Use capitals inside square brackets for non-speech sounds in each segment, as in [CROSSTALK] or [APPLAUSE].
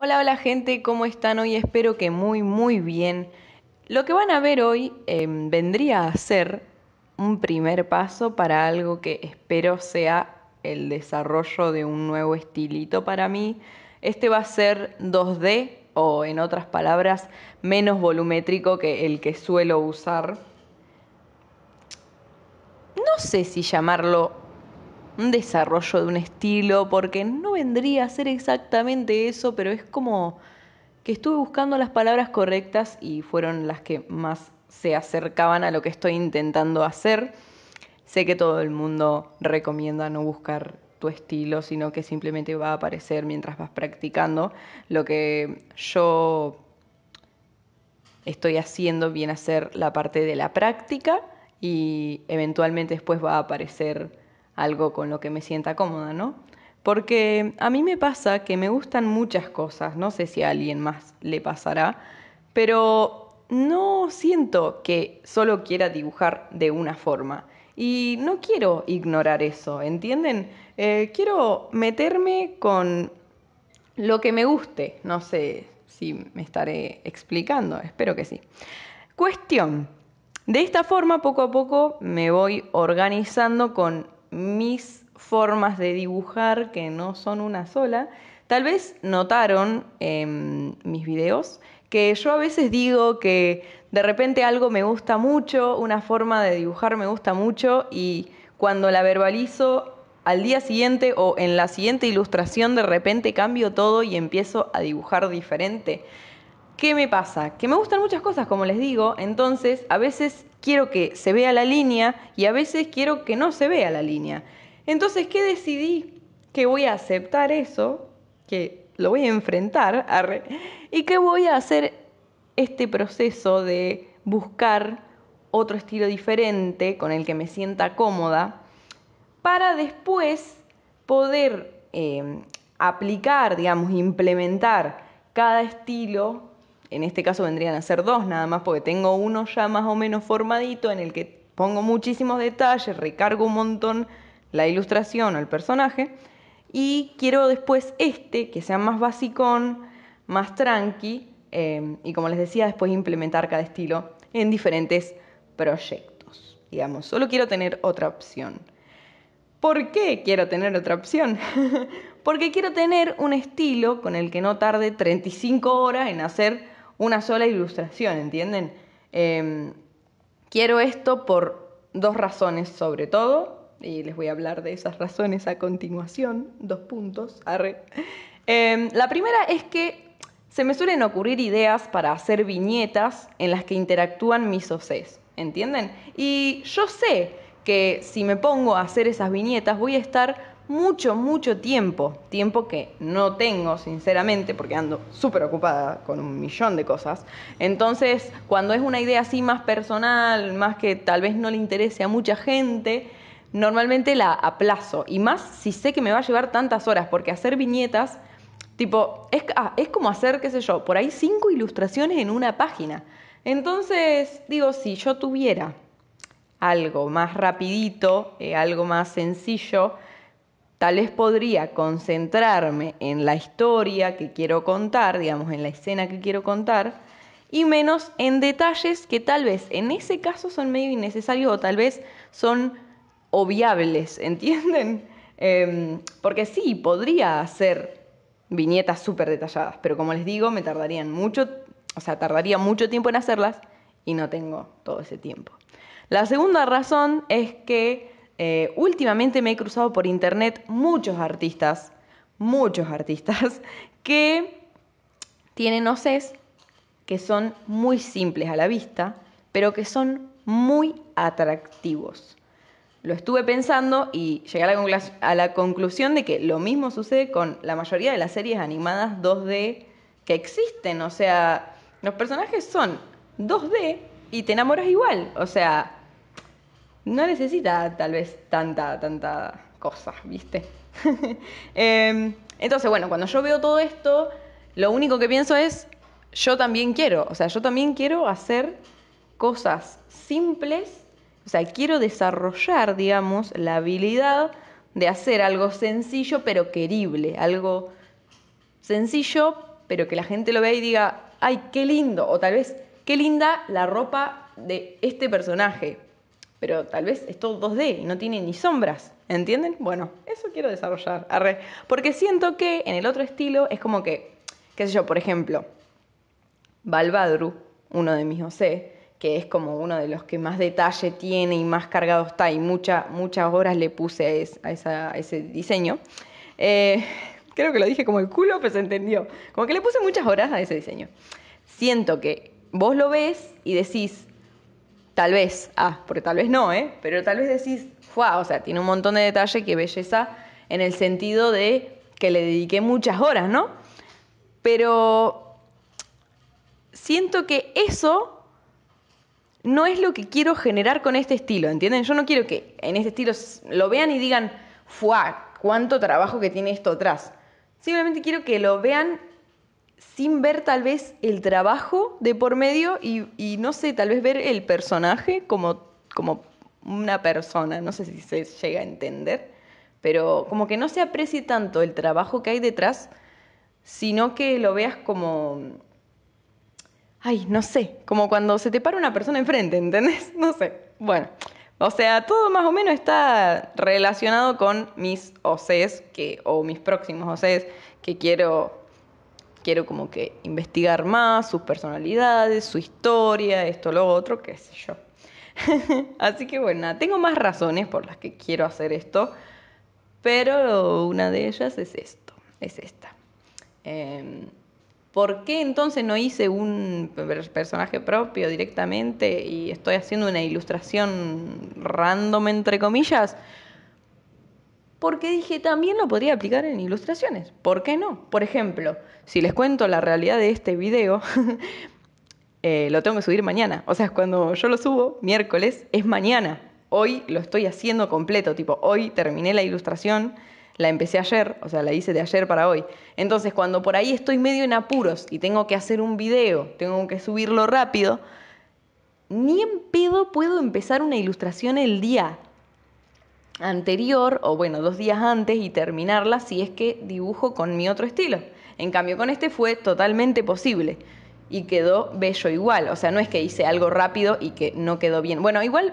Hola, hola gente, ¿cómo están hoy? Espero que muy, muy bien. Lo que van a ver hoy em, vendría a ser un primer paso para algo que espero sea el desarrollo de un nuevo estilito para mí. Este va a ser 2D o en otras palabras menos volumétrico que el que suelo usar. No sé si llamarlo un desarrollo de un estilo, porque no vendría a ser exactamente eso, pero es como que estuve buscando las palabras correctas y fueron las que más se acercaban a lo que estoy intentando hacer. Sé que todo el mundo recomienda no buscar tu estilo, sino que simplemente va a aparecer mientras vas practicando. Lo que yo estoy haciendo viene a ser la parte de la práctica y eventualmente después va a aparecer algo con lo que me sienta cómoda, ¿no? Porque a mí me pasa que me gustan muchas cosas, no sé si a alguien más le pasará, pero no siento que solo quiera dibujar de una forma. Y no quiero ignorar eso, ¿entienden? Eh, quiero meterme con lo que me guste, no sé si me estaré explicando, espero que sí. Cuestión, de esta forma, poco a poco me voy organizando con mis formas de dibujar, que no son una sola, tal vez notaron en em, mis videos que yo a veces digo que de repente algo me gusta mucho, una forma de dibujar me gusta mucho y cuando la verbalizo al día siguiente o en la siguiente ilustración de repente cambio todo y empiezo a dibujar diferente. ¿Qué me pasa? Que me gustan muchas cosas, como les digo, entonces a veces quiero que se vea la línea y a veces quiero que no se vea la línea. Entonces, ¿qué decidí? Que voy a aceptar eso, que lo voy a enfrentar, y que voy a hacer este proceso de buscar otro estilo diferente con el que me sienta cómoda, para después poder eh, aplicar, digamos, implementar cada estilo en este caso vendrían a ser dos nada más, porque tengo uno ya más o menos formadito en el que pongo muchísimos detalles, recargo un montón la ilustración o el personaje, y quiero después este, que sea más basicón, más tranqui, eh, y como les decía, después implementar cada estilo en diferentes proyectos. Digamos, solo quiero tener otra opción. ¿Por qué quiero tener otra opción? [LAUGHS] Porque quiero tener un estilo con el que no tarde 35 horas en hacer una sola ilustración, ¿entienden? Em, quiero esto por dos razones sobre todo, y les voy a hablar de esas razones a continuación, dos puntos, arre. Em, la primera es que se me suelen ocurrir ideas para hacer viñetas en las que interactúan mis OCs, ¿entienden? Y yo sé que si me pongo a hacer esas viñetas voy a estar mucho, mucho tiempo, tiempo que no tengo, sinceramente, porque ando súper ocupada con un millón de cosas. Entonces, cuando es una idea así más personal, más que tal vez no le interese a mucha gente, normalmente la aplazo. Y más si sé que me va a llevar tantas horas, porque hacer viñetas, tipo, es, ah, como hacer, qué sé yo, por ahí cinco ilustraciones en una página. Entonces, digo, si yo tuviera algo más rapidito, eh, algo más sencillo, Tal vez podría concentrarme en la historia que quiero contar, digamos, en la escena que quiero contar, y menos en detalles que tal vez en ese caso son medio innecesarios o tal vez son obviables, [LAUGHS] ¿entienden? Em, porque sí, podría hacer viñetas súper detalladas, pero como les digo, me tardarían mucho, o sea, tardaría mucho tiempo en hacerlas y no tengo todo ese tiempo. La segunda razón es que eh, últimamente me he cruzado por internet muchos artistas, muchos artistas, [LAUGHS] que tienen OCs que son muy simples a la vista, pero que son muy atractivos. Lo estuve pensando y llegué a la, a la conclusión de que lo mismo sucede con la mayoría de las series animadas 2D que existen. O sea, los personajes son 2D y te enamoras igual. O sea, no necesita tal vez tanta, tanta cosa, ¿viste? [LAUGHS] Em, entonces, bueno, cuando yo veo todo esto, lo único que pienso es, yo también quiero, o sea, yo también quiero hacer cosas simples, o sea, quiero desarrollar, digamos, la habilidad de hacer algo sencillo pero querible, algo sencillo pero que la gente lo vea y diga, ay, qué lindo, o tal vez, qué linda la ropa de este personaje, pero tal vez es todo 2D y no tiene ni sombras, ¿entienden? Bueno, eso quiero desarrollar, arre. porque siento que en el otro estilo es como que, qué sé yo, por ejemplo, Balbadru, uno de mis José, que es como uno de los que más detalle tiene y más cargado está, y mucha, muchas horas le puse a, ese diseño. Eh, creo que lo dije como el culo, pero se entendió. Como que le puse muchas horas a ese diseño. Siento que vos lo ves y decís, tal vez, ah, porque tal vez no, ¿eh? Pero tal vez decís, wow, o sea, tiene un montón de detalle, que belleza, en el sentido de que le dediqué muchas horas, ¿no? Pero siento que eso no es lo que quiero generar con este estilo, ¿entienden? Yo no quiero que en este estilo lo vean y digan, ¡fuá! ¿Cuánto trabajo que tiene esto atrás? Simplemente quiero que lo vean sin ver tal vez el trabajo de por medio y, no sé, tal vez ver el personaje como, como una persona, no sé si se llega a entender, pero como que no se aprecie tanto el trabajo que hay detrás, sino que lo veas como, ay, no sé, como cuando se te para una persona enfrente, ¿entendés? [LAUGHS] No sé, bueno. O sea, todo más o menos está relacionado con mis OCs que, o mis próximos OCs que quiero quiero como que investigar más sus personalidades, su historia, esto, lo otro, qué sé yo. [LAUGHS] Así que bueno, tengo más razones por las que quiero hacer esto, pero una de ellas es esto, es esta. Em, ¿Por qué entonces no hice un personaje propio directamente y estoy haciendo una ilustración random, entre comillas? porque dije, también lo podría aplicar en ilustraciones. ¿Por qué no? Por ejemplo, si les cuento la realidad de este video, [LAUGHS] eh, lo tengo que subir mañana. O sea, cuando yo lo subo, miércoles, es mañana. Hoy lo estoy haciendo completo, tipo, hoy terminé la ilustración, la empecé ayer, o sea, la hice de ayer para hoy. Entonces, cuando por ahí estoy medio en apuros y tengo que hacer un video, tengo que subirlo rápido, ni en pedo puedo empezar una ilustración el día anterior o bueno, dos días antes y terminarla si es que dibujo con mi otro estilo. En cambio con este fue totalmente posible y quedó bello igual. O sea, no es que hice algo rápido y que no quedó bien. Bueno, igual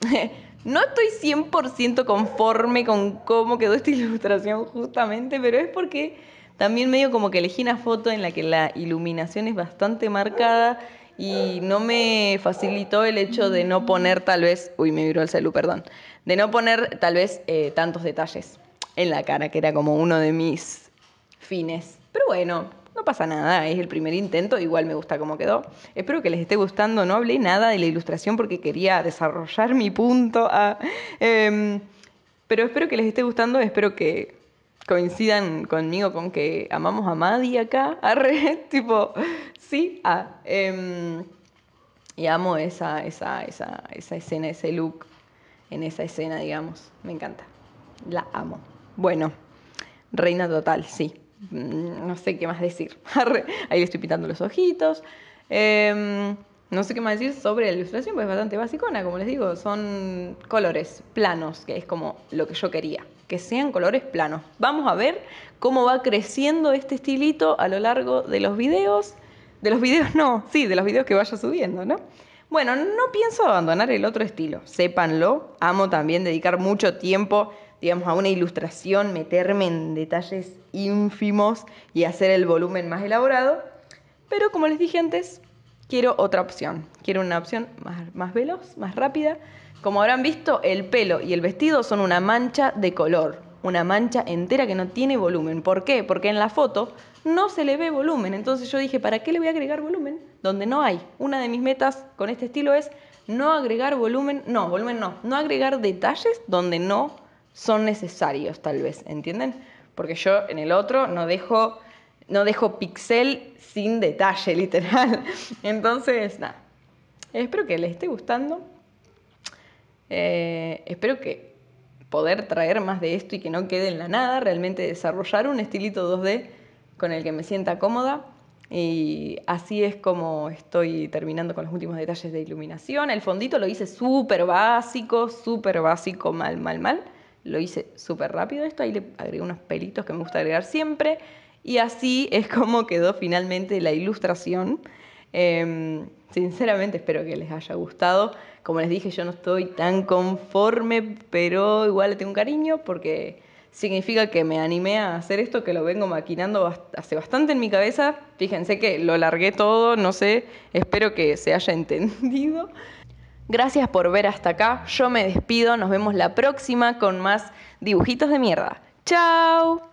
[LAUGHS] no estoy 100% conforme con cómo quedó esta [LAUGHS] ilustración justamente, pero es porque también medio como que elegí una foto en la que la iluminación es bastante marcada y no me facilitó el hecho de no poner tal vez, uy, me viró el celu, perdón, de no poner tal vez eh, tantos detalles en la cara, que era como uno de mis fines. Pero bueno, no pasa nada, es el primer intento, igual me gusta cómo quedó. Espero que les esté gustando, no hablé nada de la ilustración porque quería desarrollar mi punto. Ah, em, pero espero que les esté gustando, espero que coincidan conmigo con que amamos a Maddie acá, arre, [LAUGHS] tipo, sí, ah, em, y amo esa, esa, esa escena, ese look en esa escena, digamos, me encanta, la amo. Bueno, reina total, sí, mm, no sé qué más decir, [LAUGHS] ahí estoy pintando los ojitos. Em, no sé qué más decir sobre la ilustración, pues es bastante basicona, como les digo, son colores planos, que es como lo que yo quería que sean colores planos. Vamos a ver cómo va creciendo este estilito a lo largo de los videos. De los videos [LAUGHS] no, sí, de los videos que vaya subiendo, ¿no? Bueno, no pienso abandonar el otro estilo, sépanlo. Amo también dedicar mucho tiempo, digamos, a una ilustración, meterme en detalles ínfimos y hacer el volumen más elaborado. Pero como les dije antes, quiero otra opción, quiero una opción más, veloz, más rápida. Como habrán visto, el pelo y el vestido son una mancha de color, una mancha entera que no tiene volumen. ¿Por qué? Porque en la foto no se le ve volumen. Entonces yo dije, ¿para qué le voy a agregar volumen donde no hay? Una de mis metas con este estilo es no agregar volumen, no, volumen no, no agregar detalles donde no son necesarios tal vez, ¿entienden? Porque yo en el otro no dejo no dejo pixel sin detalle, literal. [LAUGHS] Entonces, nada. Espero que les esté gustando. Eh, espero que poder traer más de esto y que no quede en la nada, realmente desarrollar un estilito 2D con el que me sienta cómoda. Y así es como estoy terminando con los últimos detalles de iluminación. El fondito lo hice súper básico, súper básico, mal, mal, mal. Lo hice súper rápido esto. Ahí le agregué unos pelitos que me gusta agregar siempre. Y así es como quedó finalmente la ilustración. Em, sinceramente espero que les haya gustado. Como les dije, yo no estoy tan conforme, pero igual le tengo un cariño porque significa que me animé a hacer esto, que lo vengo maquinando hace bastante en mi cabeza. Fíjense que lo largué todo, no sé, espero que se haya [LAUGHS] entendido. Gracias por ver hasta acá, yo me despido, nos vemos la próxima con más dibujitos de mierda. ¡Chao!